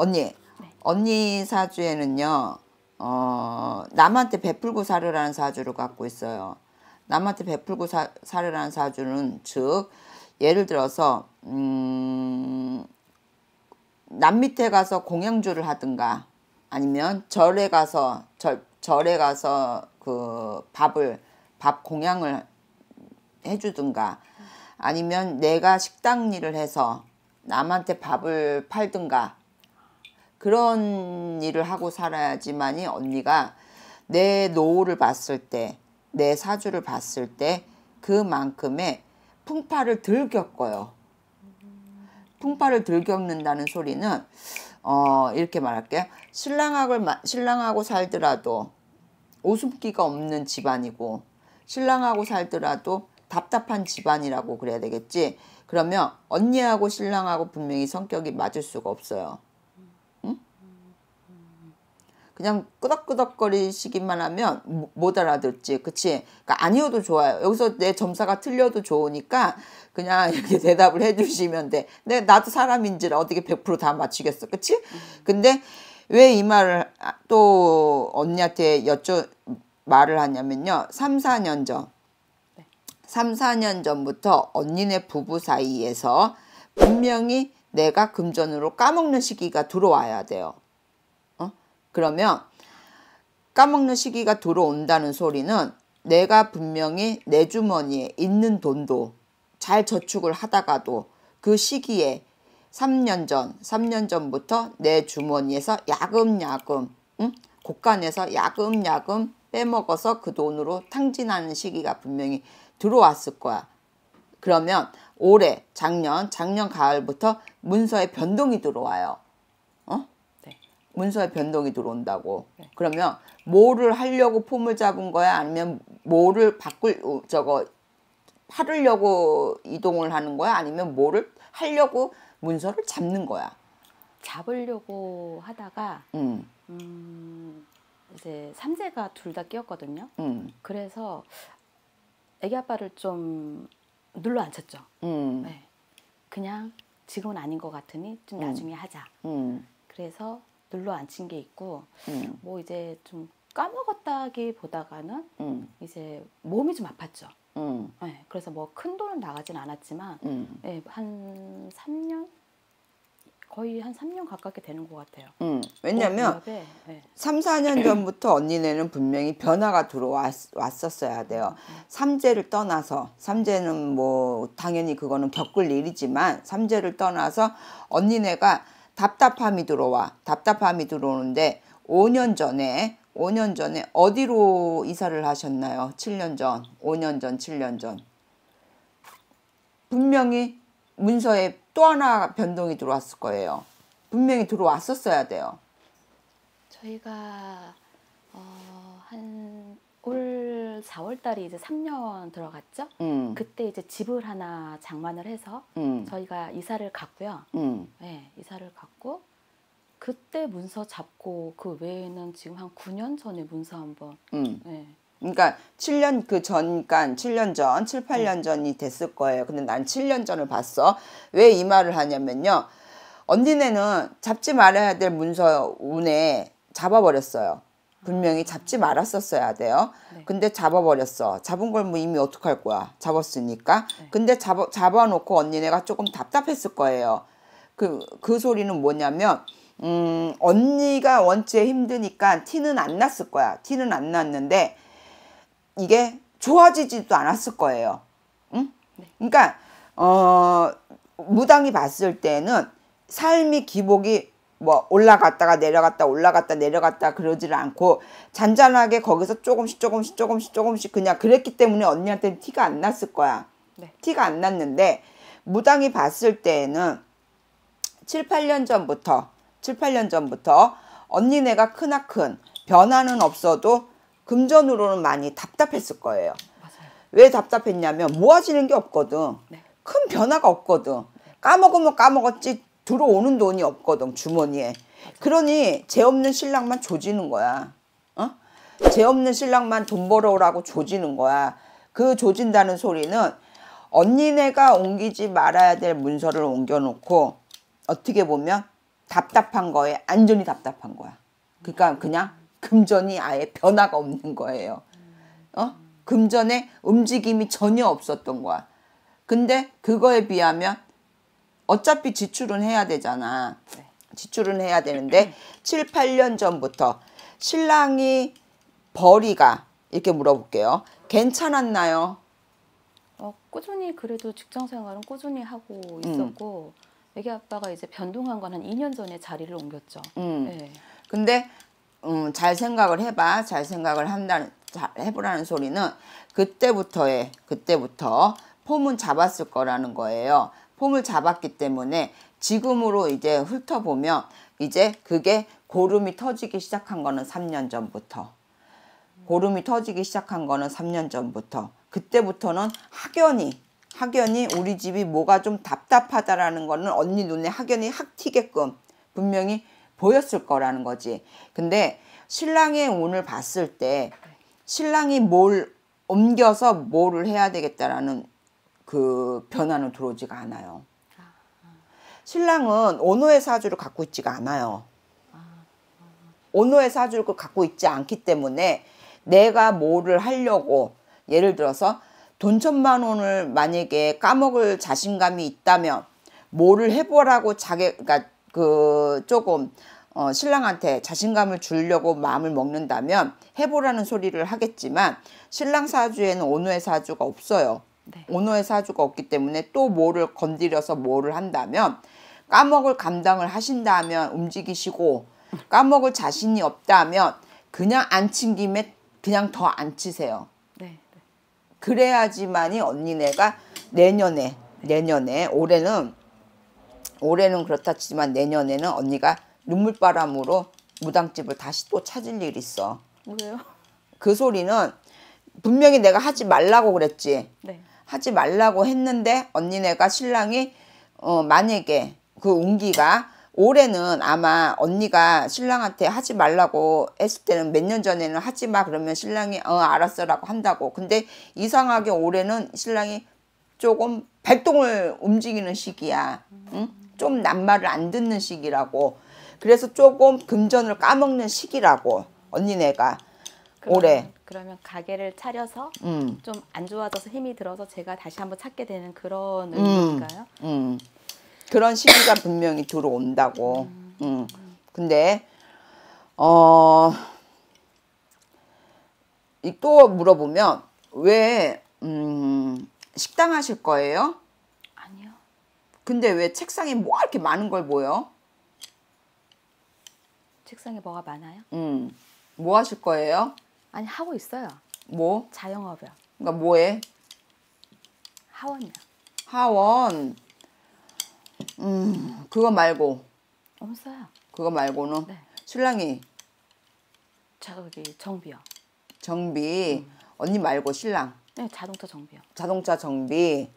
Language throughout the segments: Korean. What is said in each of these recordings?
언니 네. 언니 사주에는요 어, 남한테 베풀고 사르라는 사주를 갖고 있어요. 남한테 베풀고 사, 사르라는 사주는 즉 예를 들어서 음, 남 밑에 가서 공양주를 하든가 아니면 절에 가서 절, 절에 가서 그 밥을 밥 공양을 해주든가 아니면 내가 식당 일을 해서 남한테 밥을 팔든가 그런 일을 하고 살아야지만이 언니가 내 노후를 봤을 때, 내 사주를 봤을 때 그만큼의 풍파를 덜 겪어요. 풍파를 덜 겪는다는 소리는 어, 이렇게 말할게요. 신랑하고, 신랑하고 살더라도 웃음기가 없는 집안이고 신랑하고 살더라도 답답한 집안이라고 그래야 되겠지. 그러면 언니하고 신랑하고 분명히 성격이 맞을 수가 없어요. 그냥 끄덕끄덕거리시기만 하면 못 알아듣지. 그치? 그러니까 아니어도 좋아요. 여기서 내 점사가 틀려도 좋으니까 그냥 이렇게 대답을 해주시면 돼. 내 나도 사람인지라 어떻게 100%다 맞추겠어. 그치? 근데 왜 이 말을 또 언니한테 여쭤 말을 하냐면요. 3, 4년 전. 3, 4년 전부터 언니네 부부 사이에서 분명히 내가 금전으로 까먹는 시기가 들어와야 돼요. 그러면 까먹는 시기가 들어온다는 소리는 내가 분명히 내 주머니에 있는 돈도 잘 저축을 하다가도 그 시기에 3년 전, 3년 전부터 내 주머니에서 야금야금, 응? 곳간에서 야금야금 빼먹어서 그 돈으로 탕진하는 시기가 분명히 들어왔을 거야. 그러면 올해, 작년, 작년 가을부터 문서에 변동이 들어와요. 문서에 변동이 들어온다고. 네. 그러면 뭐를 하려고 폼을 잡은 거야? 아니면 뭐를 바꿀 어, 저거 팔으려고 이동을 하는 거야? 아니면 뭐를 하려고 문서를 잡는 거야? 잡으려고 하다가 음. 음 이제 삼재가 둘 다 끼었거든요. 음. 그래서 애기 아빠를 좀 눌러 앉혔죠. 음. 네. 그냥 지금은 아닌 것 같으니 좀 음. 나중에 하자. 음. 그래서 눌러 앉힌 게 있고 음. 뭐 이제 좀 까먹었다기 보다가는 음. 이제 몸이 좀 아팠죠. 음. 네, 그래서 뭐 큰 돈은 나가진 않았지만 음. 네, 한 3년 거의 한 3년 가깝게 되는 것 같아요. 음, 왜냐면 그 네. 3, 4년 전부터 언니네는 분명히 변화가 들어왔었어야 돼요. 음, 음. 삼재를 떠나서 삼재는 뭐 당연히 그거는 겪을 일이지만 삼재를 떠나서 언니네가 답답함이 들어와 답답함이 들어오는데 5년 전에 5년 전에 어디로 이사를 하셨나요? 7년 전 5년 전 7년 전 분명히 문서에 또 하나 변동이 들어왔을 거예요 분명히 들어왔었어야 돼요 저희가 어, 한 4월 달이 이제 3년 들어갔죠. 음. 그때 이제 집을 하나 장만을 해서 음. 저희가 이사를 갔고요. 음. 네, 이사를 갔고 그때 문서 잡고 그 외에는 지금 한 9년 전에 문서 한번. 음. 네. 그러니까 7년 그 전간 7년 전, 7, 8년 전이 됐을 거예요. 근데 난 7년 전을 봤어. 왜 이 말을 하냐면요. 언니네는 잡지 말아야 될 문서 운에 잡아버렸어요. 분명히 잡지 말았었어야 돼요. 네. 근데 잡아버렸어. 잡은 걸 뭐 이미 어떡할 거야. 잡았으니까. 네. 근데 잡아, 잡아놓고 언니네가 조금 답답했을 거예요. 그, 그 소리는 뭐냐면, 음, 언니가 원체 힘드니까 티는 안 났을 거야. 티는 안 났는데, 이게 좋아지지도 않았을 거예요. 응? 네. 그러니까, 어, 무당이 봤을 때는 삶이 기복이 뭐 올라갔다가 내려갔다 올라갔다 내려갔다 그러지를 않고 잔잔하게 거기서 조금씩 조금씩 조금씩 조금씩 그냥 그랬기 때문에 언니한테는 티가 안 났을 거야. 네. 티가 안 났는데 무당이 봤을 때에는 7, 8년 전부터 7, 8년 전부터 언니네가 크나큰 변화는 없어도 금전으로는 많이 답답했을 거예요. 맞아요. 왜 답답했냐면 모아지는 게 없거든. 네. 큰 변화가 없거든. 까먹으면 까먹었지 들어오는 돈이 없거든 주머니에 그러니 재 없는 신랑만 조지는 거야 어? 재 없는 신랑만 돈 벌어오라고 조지는 거야 그 조진다는 소리는 언니네가 옮기지 말아야 될 문서를 옮겨놓고 어떻게 보면 답답한 거에 안전히 답답한 거야 그러니까 그냥 금전이 아예 변화가 없는 거예요 어? 금전에 움직임이 전혀 없었던 거야 근데 그거에 비하면 어차피 지출은 해야 되잖아. 지출은 해야 되는데 7, 8년 전부터 신랑이 벌이가 이렇게 물어볼게요. 괜찮았나요? 어, 꾸준히 그래도 직장 생활은 꾸준히 하고 음. 있었고 음. 애기 아빠가 이제 변동한 건 한 2년 전에 자리를 옮겼죠. 음. 네. 근데 음, 잘 생각을 해봐. 잘 생각을 한다는 잘 해보라는 소리는 그때부터의 그때부터 폼은 잡았을 거라는 거예요. 폼을 잡았기 때문에 지금으로 이제 훑어보면 이제 그게 고름이 터지기 시작한 거는 3년 전부터 고름이 터지기 시작한 거는 3년 전부터 그때부터는 학연이 학연이 우리 집이 뭐가 좀 답답하다라는 거는 언니 눈에 학연이 확 튀게끔 분명히 보였을 거라는 거지 근데 신랑의 운을 봤을 때 신랑이 뭘 옮겨서 뭐를 해야 되겠다라는 그 변화는 들어오지가 않아요. 아, 아. 신랑은 온호의 사주를 갖고 있지가 않아요. 온호의 사주를 그 갖고 있지 않기 때문에 내가 뭐를 하려고 예를 들어서 돈 천만 원을 만약에 까먹을 자신감이 있다면 뭐를 해보라고 자기 그러니까 그 조금 어, 신랑한테 자신감을 주려고 마음을 먹는다면 해보라는 소리를 하겠지만 신랑 사주에는 온우의 사주가 없어요. 네. 오너의 사주가 없기 때문에 또 뭐를 건드려서 뭐를 한다면 까먹을 감당을 하신다면 움직이시고 까먹을 자신이 없다면 그냥 안친 김에 그냥 더 안 치세요. 네, 네. 그래야지만이 언니네가 내년에 내년에 올해는 올해는 그렇다 치지만 내년에는 언니가 눈물바람으로 무당집을 다시 또 찾을 일 있어. 왜요? 그 소리는 분명히 내가 하지 말라고 그랬지. 네. 하지 말라고 했는데 언니네가 신랑이 어 만약에 그 운기가 올해는 아마 언니가 신랑한테 하지 말라고 했을 때는 몇 년 전에는 하지 마 그러면 신랑이 어 알았어 라고 한다고 근데 이상하게 올해는 신랑이 조금 발동을 움직이는 시기야 응? 좀낱말을안 듣는 시기라고 그래서 조금 금전을 까먹는 시기라고 언니네가 그럼, 올해 그러면 가게를 차려서 음. 좀안 좋아져서 힘이 들어서 제가 다시 한번 찾게 되는 그런 음. 의미일까요? 음. 그런 시기가 분명히 들어온다고. 음. 음. 근데 어. 또 물어보면 왜 음, 식당 하실 거예요? 아니요. 근데 왜 책상에 뭐 이렇게 많은 걸 보여? 책상에 뭐가 많아요? 음. 뭐 하실 거예요? 아니 하고 있어요. 뭐? 자영업이요. 그러니까 뭐해? 하원이요. 하원. 음 그거 말고. 없어요. 그거 말고는. 네. 신랑이. 저기 정비요. 정비. 음. 언니 말고 신랑. 네 자동차 정비요. 자동차 정비.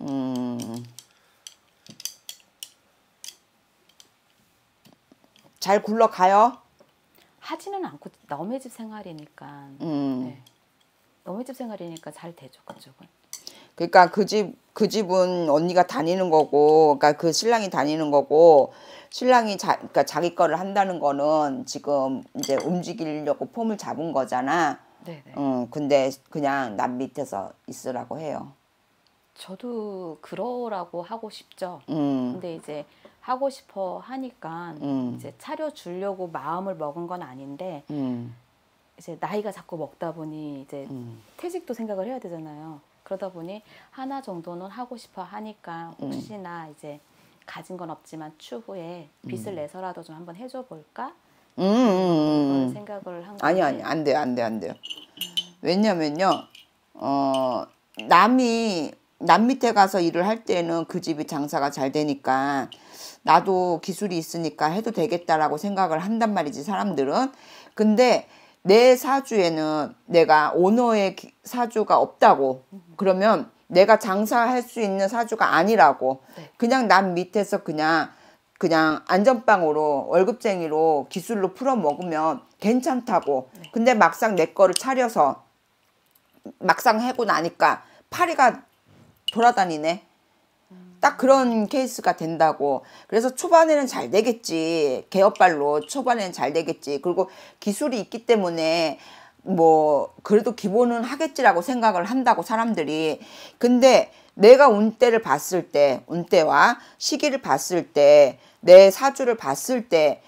음. 잘 굴러가요? 하지는 않고 남의 집 생활이니까. 음. 네. 남의 집 생활이니까 잘 되죠 그쪽은. 그러니까 그집그 그 집은 언니가 다니는 거고, 그러니까 그 신랑이 다니는 거고, 신랑이 자 그러니까 자기 거를 한다는 거는 지금 이제 움직이려고 폼을 잡은 거잖아. 네. 네. 음, 근데 그냥 남 밑에서 있으라고 해요. 저도 그러라고 하고 싶죠. 음. 근데 이제 하고 싶어 하니까 음. 이제 차려 주려고 마음을 먹은 건 아닌데 음. 이제 나이가 자꾸 먹다 보니 이제 음. 퇴직도 생각을 해야 되잖아요. 그러다 보니 하나 정도는 하고 싶어 하니까 음. 혹시나 이제 가진 건 없지만 추후에 빚을 음. 내서라도 좀 한번 해줘 볼까? 음, 음 생각을 한 아니 아니 안 돼요 안 돼요 안 돼요. 왜냐면요 어 남이 남 밑에 가서 일을 할 때는 그 집이 장사가 잘 되니까 나도 기술이 있으니까 해도 되겠다라고 생각을 한단 말이지 사람들은 근데 내 사주에는 내가 오너의 사주가 없다고 그러면 내가 장사할 수 있는 사주가 아니라고 네. 그냥 남 밑에서 그냥 그냥 안전빵으로 월급쟁이로 기술로 풀어 먹으면 괜찮다고 네. 근데 막상 내 거를 차려서 막상 해고 나니까 파리가 돌아다니네. 딱 그런 케이스가 된다고. 그래서 초반에는 잘 되겠지. 개업발로 초반에는 잘 되겠지. 그리고 기술이 있기 때문에 뭐 그래도 기본은 하겠지라고 생각을 한다고 사람들이. 근데 내가 운때를 봤을 때, 운때와 시기를 봤을 때, 내 사주를 봤을 때,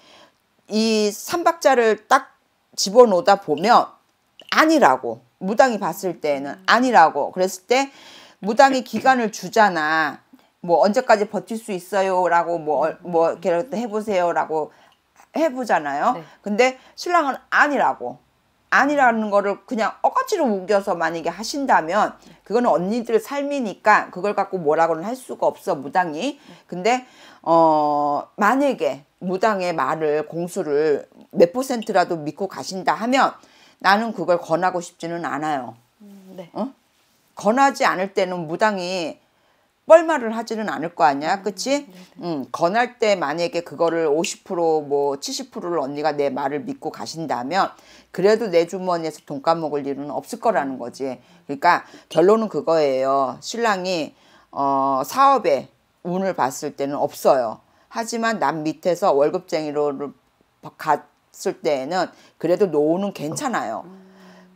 이 삼박자를 딱 집어넣다 보면 아니라고. 무당이 봤을 때는 음. 아니라고. 그랬을 때 무당이 기간을 주잖아. 뭐 언제까지 버틸 수 있어요라고 뭐뭐 음. 이렇게 해보세요라고 해보잖아요. 네. 근데 신랑은 아니라고 아니라는 거를 그냥 억지로 우겨서 만약에 하신다면 그거는 언니들 삶이니까 그걸 갖고 뭐라고는 할 수가 없어 무당이. 근데 어 만약에 무당의 말을 공수를 몇 퍼센트라도 믿고 가신다 하면 나는 그걸 권하고 싶지는 않아요. 음, 네. 어? 건하지 않을 때는 무당이 뻘말을 하지는 않을 거 아니야 음, 그치? 네, 네. 음, 건할 때 만약에 그거를 50%뭐 70%를 언니가 내 말을 믿고 가신다면 그래도 내 주머니에서 돈 까먹을 일은 없을 거라는 거지 그러니까 결론은 그거예요 신랑이 어, 사업에 운을 봤을 때는 없어요 하지만 남 밑에서 월급쟁이로 갔을 때에는 그래도 노후는 괜찮아요 음.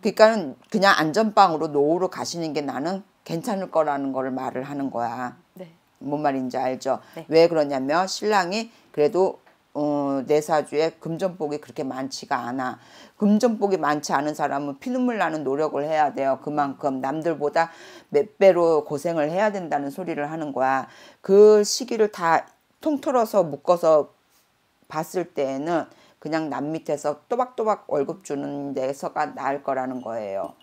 그러니까 는 그냥 안전빵으로 노후로 가시는 게 나는 괜찮을 거라는 걸 말을 하는 거야. 네. 뭔 말인지 알죠? 네. 왜 그러냐면 신랑이 그래도 어, 내 사주에 금전복이 그렇게 많지가 않아. 금전복이 많지 않은 사람은 피눈물 나는 노력을 해야 돼요. 그만큼 남들보다 몇 배로 고생을 해야 된다는 소리를 하는 거야. 그 시기를 다 통틀어서 묶어서 봤을 때에는 그냥 남 밑에서 또박또박 월급 주는 데서가 나을 거라는 거예요.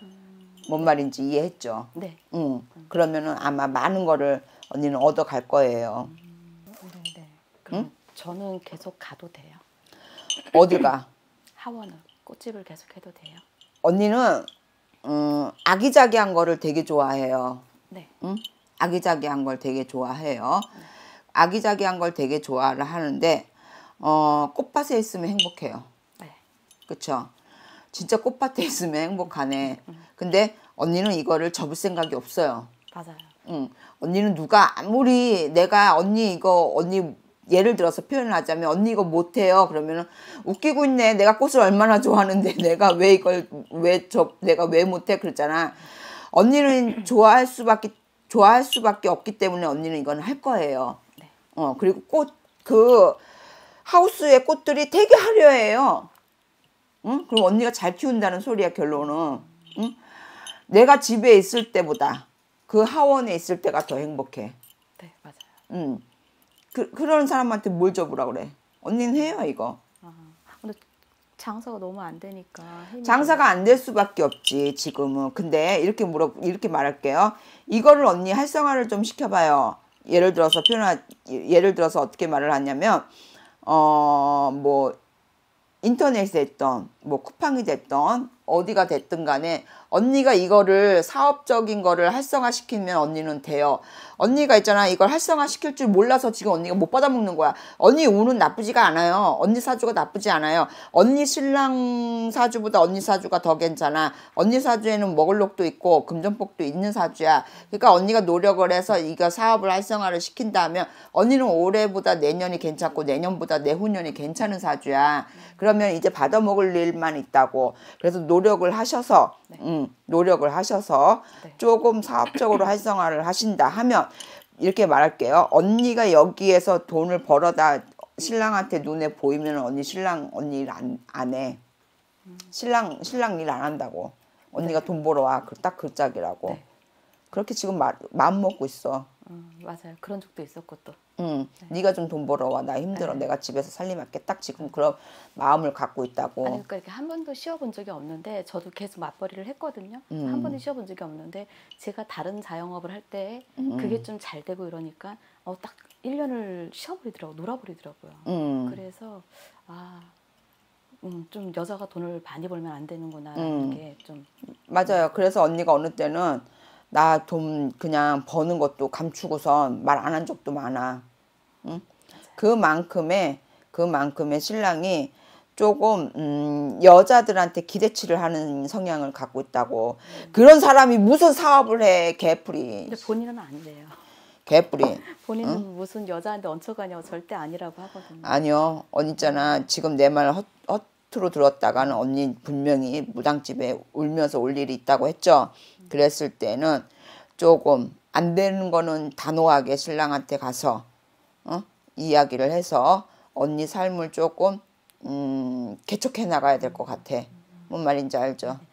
뭔 말인지 이해했죠? 네. 응. 그러면은 아마 많은 거를 언니는 얻어 갈 거예요. 음. 네, 네. 그럼 응? 저는 계속 가도 돼요. 어디 가? 하원을 꽃집을 계속 해도 돼요. 언니는 음, 아기자기한 거를 되게 좋아해요. 네. 응? 아기자기한 걸 되게 좋아해요. 네. 아기자기한 걸 되게 좋아를 하는데 어, 꽃밭에 있으면 행복해요. 네. 그쵸? 진짜 꽃밭에 있으면 행복하네. 음, 음. 근데 언니는 이거를 접을 생각이 없어요. 맞아요. 응. 언니는 누가 아무리 내가 언니 이거 언니 예를 들어서 표현 하자면 언니 이거 못해요. 그러면 웃기고 있네. 내가 꽃을 얼마나 좋아하는데 내가 왜 이걸 왜저 내가 왜 못해 그랬잖아. 언니는 좋아할 수밖에 좋아할 수밖에 없기 때문에 언니는 이건 할 거예요. 네. 어 그리고 꽃그 하우스의 꽃들이 되게 화려해요. 응? 그럼 언니가 잘 키운다는 소리야 결론은. 응? 내가 집에 있을 때보다 그 하원에 있을 때가 더 행복해. 네 맞아요. 응. 그, 그런 사람한테 뭘 접으라 그래. 언니는 해요 이거. 아, 장사가 너무 안 되니까. 장사가 안 될 수밖에 없지 지금은. 근데 이렇게 물어 이렇게 말할게요. 이거를 언니 활성화를 좀 시켜봐요. 예를 들어서 표현 예를 들어서 어떻게 말을 하냐면 어, 뭐, 인터넷에 했던, 뭐, 쿠팡이 됐던, 어디가 됐든 간에 언니가 이거를 사업적인 거를 활성화시키면 언니는 돼요. 언니가 있잖아 이걸 활성화시킬 줄 몰라서 지금 언니가 못 받아먹는 거야. 언니 운은 나쁘지가 않아요. 언니 사주가 나쁘지 않아요. 언니 신랑 사주보다 언니 사주가 더 괜찮아. 언니 사주에는 먹을록도 있고 금전복도 있는 사주야. 그러니까 언니가 노력을 해서 이거 사업을 활성화를 시킨다면 언니는 올해보다 내년이 괜찮고 내년보다 내후년이 괜찮은 사주야. 그러면 이제 받아먹을 일만 있다고. 그래서 노 노력을 하셔서 네. 음, 노력을 하셔서 네. 조금 사업적으로 활성화를 하신다 하면 이렇게 말할게요. 언니가 여기에서 돈을 벌어다 신랑한테 눈에 보이면 언니 신랑 언니 일안안 해. 음. 신랑 신랑 일 안 한다고. 언니가 네. 돈 벌어 와. 그, 딱 글짝이라고. 그 네. 그렇게 지금 마, 마음 먹고 있어. 음, 맞아요. 그런 적도 있었고 또. 응. 네. 가좀 돈 벌어와. 나 힘들어. 네. 내가 집에서 살림할게. 딱 지금 네. 그런 마음을 갖고 있다고. 아니 그러니까 이렇게 한 번도 쉬어본 적이 없는데 저도 계속 맞벌이를 했거든요. 음. 한 번도 쉬어본 적이 없는데 제가 다른 자영업을 할때 음. 그게 좀 잘 되고 이러니까 어, 딱 1년을 쉬어버리더라고. 놀아버리더라고요. 음. 그래서 아 음, 좀 여자가 돈을 많이 벌면 안 되는구나 이렇게 음. 좀 맞아요. 그래서 언니가 어느 때는 나돈 그냥 버는 것도 감추고선 말 안 한 적도 많아. 응? 그만큼의 그만큼의 신랑이 조금 음, 여자들한테 기대치를 하는 성향을 갖고 있다고 음. 그런 사람이 무슨 사업을 해 개풀이 근데 본인은 안 돼요 개풀이 본인은 응? 무슨 여자한테 얹혀가냐고 절대 아니라고 하거든요 아니요 언니 있잖아 지금 내 말 헛헛 텍스트로 들었다가는 언니 분명히 무당집에 울면서 올 일이 있다고 했죠. 그랬을 때는 조금 안 되는 거는 단호하게 신랑한테 가서 어? 이야기를 해서 언니 삶을 조금 음, 개척해 나가야 될 것 같아. 뭔 말인지 알죠?